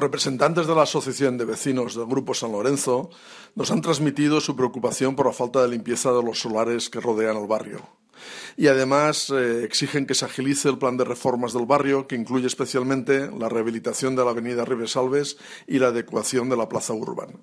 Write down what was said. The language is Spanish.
Representantes de la Asociación de Vecinos del Grupo San Lorenzo nos han transmitido su preocupación por la falta de limpieza de los solares que rodean el barrio. Y además eh, exigen que se agilice el plan de reformas del barrio, que incluye especialmente la rehabilitación de la avenida Alves y la adecuación de la plaza urbana.